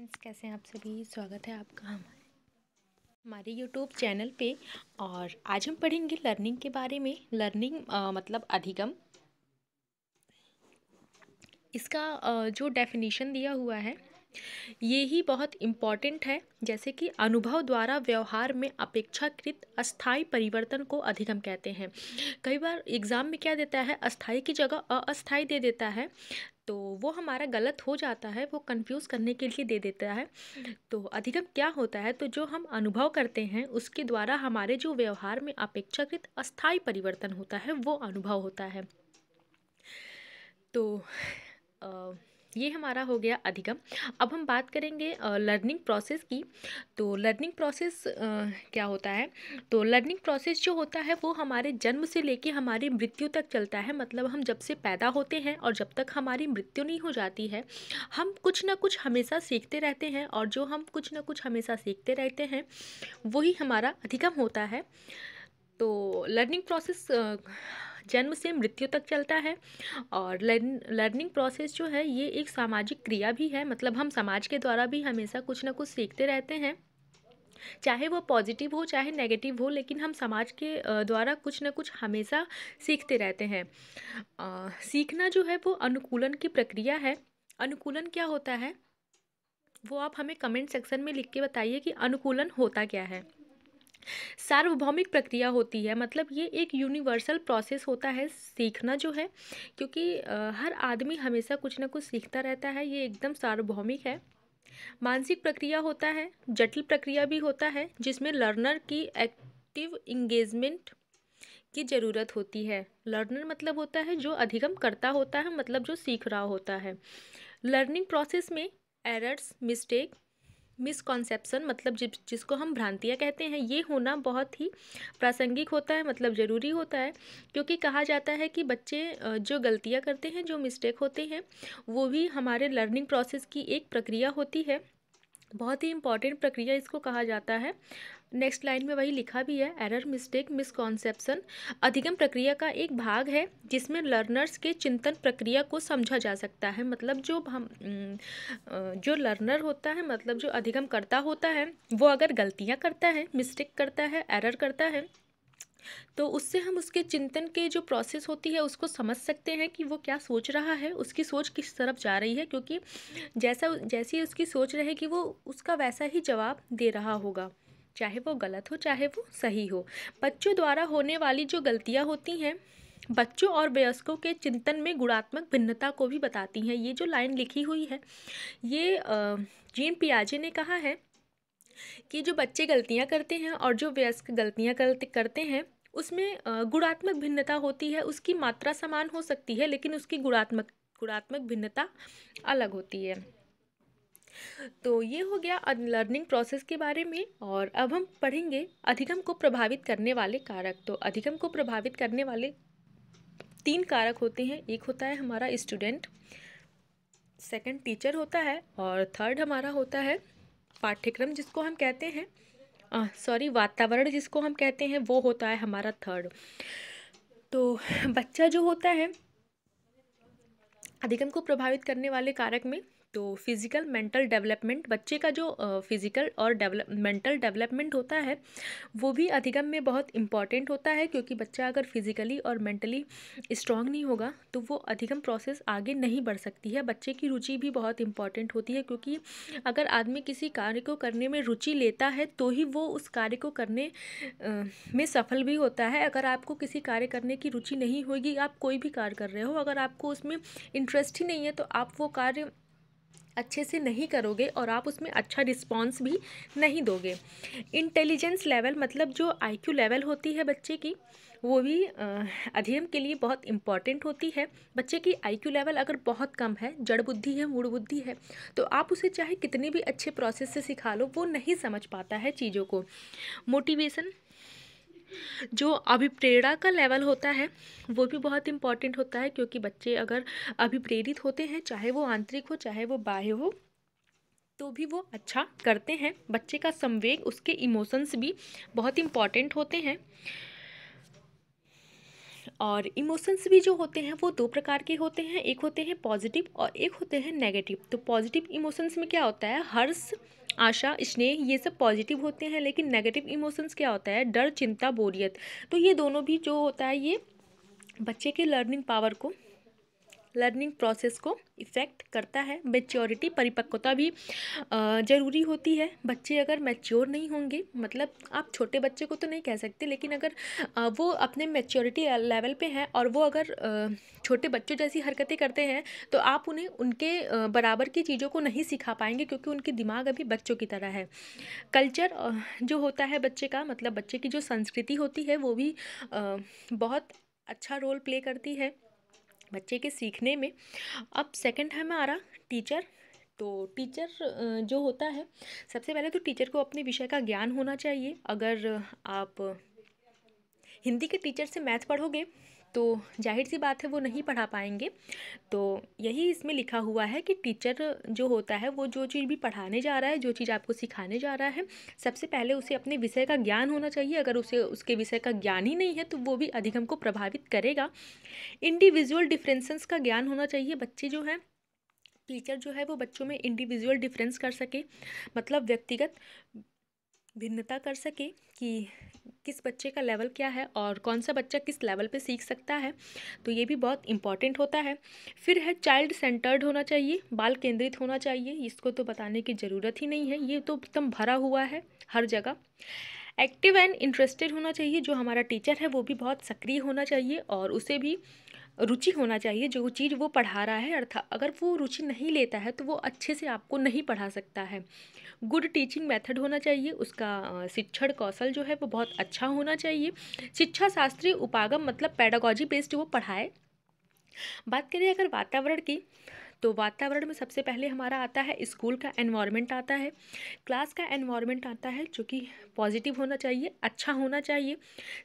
friends कैसे हैं आप सभी स्वागत है आपका हमारे हमारे यूट्यूब चैनल पे और आज हम पढ़ेंगे लर्निंग के बारे में लर्निंग आ, मतलब अधिगम इसका आ, जो डेफिनेशन दिया हुआ है ये ही बहुत इम्पॉर्टेंट है जैसे कि अनुभव द्वारा व्यवहार में अपेक्षाकृत अस्थाई परिवर्तन को अधिगम कहते हैं कई बार एग्ज़ाम में क्या देता है अस्थाई की जगह अस्थाई दे देता है तो वो हमारा गलत हो जाता है वो कंफ्यूज करने के लिए दे देता है तो अधिगम क्या होता है तो जो हम अनुभव करते हैं उसके द्वारा हमारे जो व्यवहार में अपेक्षाकृत अस्थाई परिवर्तन होता है वो अनुभव होता है तो आ, ये हमारा हो गया अधिगम अब हम बात करेंगे लर्निंग प्रोसेस की तो लर्निंग प्रोसेस क्या होता है तो लर्निंग प्रोसेस जो होता है वो हमारे जन्म से लेके हमारी मृत्यु तक चलता है मतलब हम जब से पैदा होते हैं और जब तक हमारी मृत्यु नहीं हो जाती है हम कुछ ना कुछ हमेशा सीखते रहते हैं और जो हम कुछ ना कुछ हमेशा सीखते रहते हैं वही हमारा अधिगम होता है तो लर्निंग प्रोसेस जन्म से मृत्यु तक चलता है और लर्निंग प्रोसेस जो है ये एक सामाजिक क्रिया भी है मतलब हम समाज के द्वारा भी हमेशा कुछ ना कुछ सीखते रहते हैं चाहे वो पॉजिटिव हो चाहे नेगेटिव हो लेकिन हम समाज के द्वारा कुछ ना कुछ हमेशा सीखते रहते हैं आ, सीखना जो है वो अनुकूलन की प्रक्रिया है अनुकूलन क्या होता है वो आप हमें कमेंट सेक्शन में लिख के बताइए कि अनुकूलन होता क्या है सार्वभौमिक प्रक्रिया होती है मतलब ये एक यूनिवर्सल प्रोसेस होता है सीखना जो है क्योंकि हर आदमी हमेशा कुछ ना कुछ सीखता रहता है ये एकदम सार्वभौमिक है मानसिक प्रक्रिया होता है जटिल प्रक्रिया भी होता है जिसमें लर्नर की एक्टिव इंगेजमेंट की ज़रूरत होती है लर्नर मतलब होता है जो अधिगम करता होता है मतलब जो सीख रहा होता है लर्निंग प्रोसेस में एरर्स मिस्टेक मिसकॉन्सेप्सन मतलब जि, जिसको हम भ्रांतियाँ कहते हैं ये होना बहुत ही प्रासंगिक होता है मतलब ज़रूरी होता है क्योंकि कहा जाता है कि बच्चे जो गलतियाँ करते हैं जो मिस्टेक होते हैं वो भी हमारे लर्निंग प्रोसेस की एक प्रक्रिया होती है बहुत ही इम्पॉर्टेंट प्रक्रिया इसको कहा जाता है नेक्स्ट लाइन में वही लिखा भी है एरर मिस्टेक मिसकॉन्सेप्शन अधिगम प्रक्रिया का एक भाग है जिसमें लर्नर्स के चिंतन प्रक्रिया को समझा जा सकता है मतलब जो हम जो लर्नर होता है मतलब जो अधिगम करता होता है वो अगर गलतियाँ करता है मिस्टेक करता है एरर करता है तो उससे हम उसके चिंतन के जो प्रोसेस होती है उसको समझ सकते हैं कि वो क्या सोच रहा है उसकी सोच किस तरफ जा रही है क्योंकि जैसा जैसी उसकी सोच रहेगी वो उसका वैसा ही जवाब दे रहा होगा चाहे वो गलत हो चाहे वो सही हो बच्चों द्वारा होने वाली जो गलतियाँ होती हैं बच्चों और वयस्कों के चिंतन में गुणात्मक भिन्नता को भी बताती हैं ये जो लाइन लिखी हुई है ये जीन पियाजे ने कहा है कि जो बच्चे गलतियाँ करते हैं और जो वयस्क गलतियाँ करते हैं उसमें गुणात्मक भिन्नता होती है उसकी मात्रा समान हो सकती है लेकिन उसकी गुणात्मक गुणात्मक भिन्नता अलग होती है तो ये हो गया अनलर्निंग प्रोसेस के बारे में और अब हम पढ़ेंगे अधिगम को प्रभावित करने वाले कारक तो अधिगम को प्रभावित करने वाले तीन कारक होते हैं एक होता है हमारा स्टूडेंट सेकंड टीचर होता है और थर्ड हमारा होता है पाठ्यक्रम जिसको हम कहते हैं सॉरी वातावरण जिसको हम कहते हैं वो होता है हमारा थर्ड तो बच्चा जो होता है अधिगम को प्रभावित करने वाले कारक में तो फिज़िकल मेंटल डेवलपमेंट बच्चे का जो फिज़िकल और डेवलप मेंटल डेवलपमेंट होता है वो भी अधिगम में बहुत इम्पॉर्टेंट होता है क्योंकि बच्चा अगर फिज़िकली और मेंटली स्ट्रांग नहीं होगा तो वो अधिगम प्रोसेस आगे नहीं बढ़ सकती है बच्चे की रुचि भी बहुत इम्पॉर्टेंट होती है क्योंकि अगर आदमी किसी कार्य को करने में रुचि लेता है तो ही वो उस कार्य को करने में सफल भी होता है अगर आपको किसी कार्य करने की रुचि नहीं होगी आप कोई भी कार्य कर रहे हो अगर आपको उसमें इंटरेस्ट ही नहीं है तो आप वो कार्य अच्छे से नहीं करोगे और आप उसमें अच्छा रिस्पॉन्स भी नहीं दोगे इंटेलिजेंस लेवल मतलब जो आईक्यू लेवल होती है बच्चे की वो भी अध्ययन के लिए बहुत इम्पॉर्टेंट होती है बच्चे की आईक्यू लेवल अगर बहुत कम है जड़ बुद्धि है मूड बुद्धि है तो आप उसे चाहे कितने भी अच्छे प्रोसेस से सिखा लो वो नहीं समझ पाता है चीज़ों को मोटिवेशन जो अभिप्रेरणा का लेवल होता है वो भी बहुत इम्पॉर्टेंट होता है क्योंकि बच्चे अगर अभिप्रेरित होते हैं चाहे वो आंतरिक हो चाहे वो बाह्य हो तो भी वो अच्छा करते हैं बच्चे का संवेग उसके इमोशंस भी बहुत इम्पॉर्टेंट होते हैं और इमोशंस भी जो होते हैं वो दो प्रकार के होते हैं एक होते हैं पॉजिटिव और एक होते हैं नेगेटिव तो पॉजिटिव इमोशंस में क्या होता है हर्ष आशा स्नेह ये सब पॉजिटिव होते हैं लेकिन नेगेटिव इमोशंस क्या होता है डर चिंता बोरियत तो ये दोनों भी जो होता है ये बच्चे के लर्निंग पावर को लर्निंग प्रोसेस को इफ़ेक्ट करता है मेच्योरिटी परिपक्वता भी ज़रूरी होती है बच्चे अगर मेच्योर नहीं होंगे मतलब आप छोटे बच्चे को तो नहीं कह सकते लेकिन अगर वो अपने मेच्योरिटी लेवल पे हैं और वो अगर छोटे बच्चों जैसी हरकतें करते हैं तो आप उन्हें उनके बराबर की चीज़ों को नहीं सिखा पाएंगे क्योंकि उनकी दिमाग अभी बच्चों की तरह है कल्चर जो होता है बच्चे का मतलब बच्चे की जो संस्कृति होती है वो भी बहुत अच्छा रोल प्ले करती है बच्चे के सीखने में अब सेकंड है हमारा टीचर तो टीचर जो होता है सबसे पहले तो टीचर को अपने विषय का ज्ञान होना चाहिए अगर आप हिंदी के टीचर से मैथ पढ़ोगे तो जाहिर सी बात है वो नहीं पढ़ा पाएंगे तो यही इसमें लिखा हुआ है कि टीचर जो होता है वो जो चीज़ भी पढ़ाने जा रहा है जो चीज़ आपको सिखाने जा रहा है सबसे पहले उसे अपने विषय का ज्ञान होना चाहिए अगर उसे उसके विषय का ज्ञान ही नहीं है तो वो भी अधिगम को प्रभावित करेगा इंडिविजुअल डिफ्रेंसेस का ज्ञान होना चाहिए बच्चे जो हैं टीचर जो है वो बच्चों में इंडिविजुअल डिफरेंस कर सके मतलब व्यक्तिगत भिन्नता कर सके कि किस बच्चे का लेवल क्या है और कौन सा बच्चा किस लेवल पे सीख सकता है तो ये भी बहुत इंपॉर्टेंट होता है फिर है चाइल्ड सेंटर्ड होना चाहिए बाल केंद्रित होना चाहिए इसको तो बताने की ज़रूरत ही नहीं है ये तो एकदम भरा हुआ है हर जगह एक्टिव एंड इंटरेस्टेड होना चाहिए जो हमारा टीचर है वो भी बहुत सक्रिय होना चाहिए और उसे भी रुचि होना चाहिए जो चीज़ वो पढ़ा रहा है अर्थात अगर वो रुचि नहीं लेता है तो वो अच्छे से आपको नहीं पढ़ा सकता है गुड टीचिंग मेथड होना चाहिए उसका शिक्षण कौशल जो है वो बहुत अच्छा होना चाहिए शिक्षा शास्त्रीय उपागम मतलब पैडागॉजी बेस्ड वो पढ़ाए बात करें अगर वातावरण की तो वातावरण में सबसे पहले हमारा आता है स्कूल का एनवायरनमेंट आता है क्लास का एनवायरनमेंट आता है जो कि पॉजिटिव होना चाहिए अच्छा होना चाहिए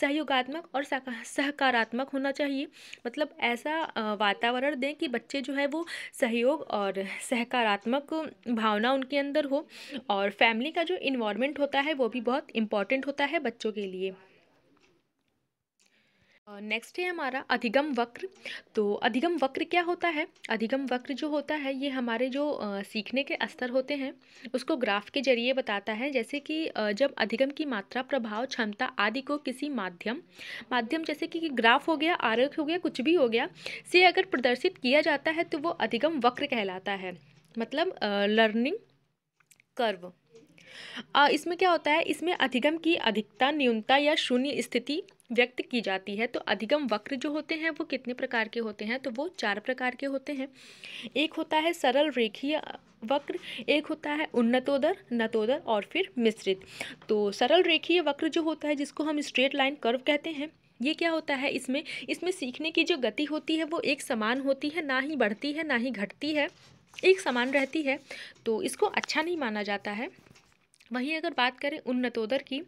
सहयोगात्मक और सहकारात्मक होना चाहिए मतलब ऐसा वातावरण दें कि बच्चे जो है वो सहयोग और सहकारात्मक भावना उनके अंदर हो और फैमिली का जो इन्वायरमेंट होता है वो भी बहुत इंपॉर्टेंट होता है बच्चों के लिए नेक्स्ट है हमारा अधिगम वक्र तो अधिगम वक्र क्या होता है अधिगम वक्र जो होता है ये हमारे जो सीखने के स्तर होते हैं उसको ग्राफ के जरिए बताता है जैसे कि जब अधिगम की मात्रा प्रभाव क्षमता आदि को किसी माध्यम माध्यम जैसे कि ग्राफ हो गया आरख हो गया कुछ भी हो गया से अगर प्रदर्शित किया जाता है तो वो अधिगम वक्र कहलाता है मतलब लर्निंग कर्व इसमें क्या होता है इसमें अधिगम की अधिकता न्यूनता या शून्य स्थिति व्यक्त की जाती है तो अधिगम वक्र जो होते हैं वो कितने प्रकार के होते हैं तो वो चार प्रकार के होते हैं एक होता है सरल रेखीय वक्र एक होता है उन्नतोदर नतोदर और फिर मिश्रित तो सरल रेखीय वक्र जो होता है जिसको हम स्ट्रेट लाइन कर्व कहते हैं ये क्या होता है इसमें इसमें सीखने की जो गति होती है वो एक समान होती है ना ही बढ़ती है ना ही घटती है एक समान रहती है तो इसको अच्छा नहीं माना जाता है वहीं अगर बात करें उन्नतोदर की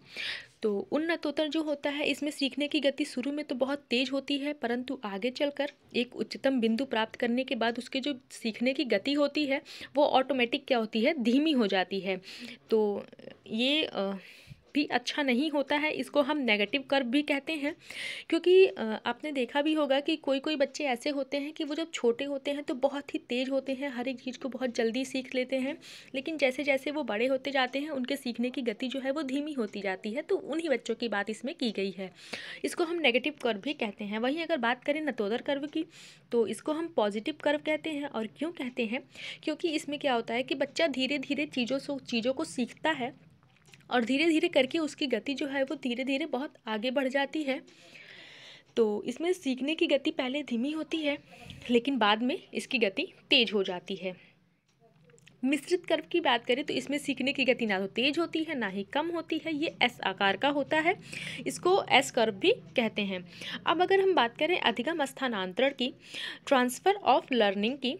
तो उन्नतोत्तर जो होता है इसमें सीखने की गति शुरू में तो बहुत तेज़ होती है परंतु आगे चलकर एक उच्चतम बिंदु प्राप्त करने के बाद उसके जो सीखने की गति होती है वो ऑटोमेटिक क्या होती है धीमी हो जाती है तो ये भी अच्छा नहीं होता है इसको हम नेगेटिव कर्व भी कहते हैं क्योंकि आपने देखा भी होगा कि कोई कोई बच्चे ऐसे होते हैं कि वो जब छोटे होते हैं तो बहुत ही तेज़ होते हैं हर एक चीज़ को बहुत जल्दी सीख लेते हैं लेकिन जैसे जैसे वो बड़े होते जाते हैं उनके सीखने की गति जो है वो धीमी होती जाती है तो उन्हीं बच्चों की बात इसमें की गई है इसको हम नेगेटिव कर्व भी कहते हैं वहीं अगर बात करें नतोदर कर्व की तो इसको हम पॉजिटिव कर्व कहते हैं और क्यों कहते हैं क्योंकि इसमें क्या होता है कि बच्चा धीरे धीरे चीज़ों से चीज़ों को सीखता है और धीरे धीरे करके उसकी गति जो है वो धीरे धीरे बहुत आगे बढ़ जाती है तो इसमें सीखने की गति पहले धीमी होती है लेकिन बाद में इसकी गति तेज़ हो जाती है मिश्रित कर्व की बात करें तो इसमें सीखने की गति ना तो तेज होती है ना ही कम होती है ये एस आकार का होता है इसको एस कर्व भी कहते हैं अब अगर हम बात करें अधिगम स्थानांतरण की ट्रांसफ़र ऑफ लर्निंग की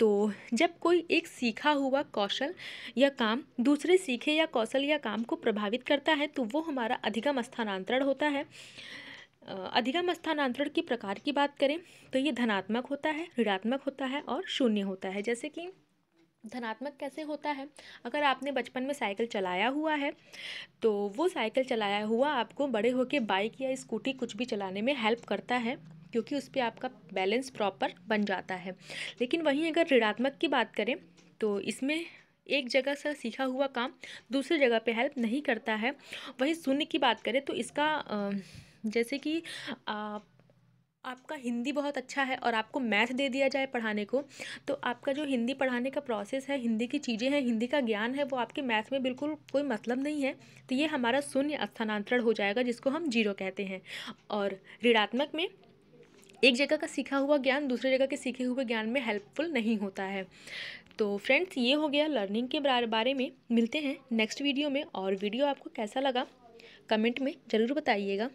तो जब कोई एक सीखा हुआ कौशल या काम दूसरे सीखे या कौशल या काम को प्रभावित करता है तो वो हमारा अधिगम स्थानांतरण होता है अधिगम स्थानांतरण के प्रकार की बात करें तो ये धनात्मक होता है ऋणात्मक होता है और शून्य होता है जैसे कि धनात्मक कैसे होता है अगर आपने बचपन में साइकिल चलाया हुआ है तो वो साइकिल चलाया हुआ आपको बड़े होकर बाइक या स्कूटी कुछ भी चलाने में हेल्प करता है क्योंकि उस पर आपका बैलेंस प्रॉपर बन जाता है लेकिन वहीं अगर ऋणात्मक की बात करें तो इसमें एक जगह से सीखा हुआ काम दूसरी जगह पे हेल्प नहीं करता है वहीं शून्य की बात करें तो इसका जैसे कि आप आपका हिंदी बहुत अच्छा है और आपको मैथ दे दिया जाए पढ़ाने को तो आपका जो हिंदी पढ़ाने का प्रोसेस है हिंदी की चीज़ें हैं हिंदी का ज्ञान है वो आपके मैथ में बिल्कुल कोई मतलब नहीं है तो ये हमारा शून्य स्थानांतरण हो जाएगा जिसको हम जीरो कहते हैं और ऋणात्मक में एक जगह का सीखा हुआ ज्ञान दूसरे जगह के सीखे हुए ज्ञान में हेल्पफुल नहीं होता है तो फ्रेंड्स ये हो गया लर्निंग के बारे में मिलते हैं नेक्स्ट वीडियो में और वीडियो आपको कैसा लगा कमेंट में ज़रूर बताइएगा